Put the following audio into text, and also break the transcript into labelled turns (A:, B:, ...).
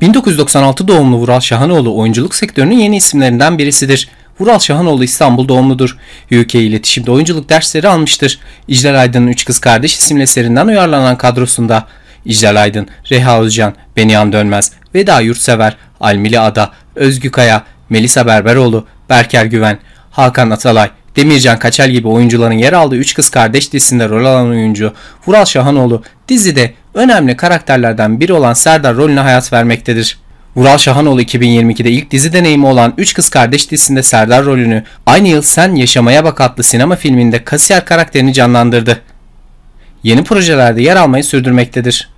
A: 1996 doğumlu Vural Şahanoğlu oyunculuk sektörünün yeni isimlerinden birisidir. Vural Şahanoğlu İstanbul doğumludur. UK iletişimde oyunculuk dersleri almıştır. İclal Aydın'ın Üç Kız Kardeş isimli eserinden uyarlanan kadrosunda İclal Aydın, Reha Özcan, Benihan Dönmez, Veda Yurtsever, Almili Ada, Özgü Kaya, Melisa Berberoğlu, Berker Güven, Hakan Atalay, Demircan Kaçal gibi oyuncuların yer aldığı Üç Kız Kardeş dizisinde rol alan oyuncu Vural Şahanoğlu dizide önemli karakterlerden biri olan Serdar rolüne hayat vermektedir. Vural Şahanoğlu 2022'de ilk dizi deneyimi olan Üç Kız Kardeş dizisinde Serdar rolünü aynı yıl Sen Yaşamaya Bak adlı sinema filminde kasiyer karakterini canlandırdı. Yeni projelerde yer almayı sürdürmektedir.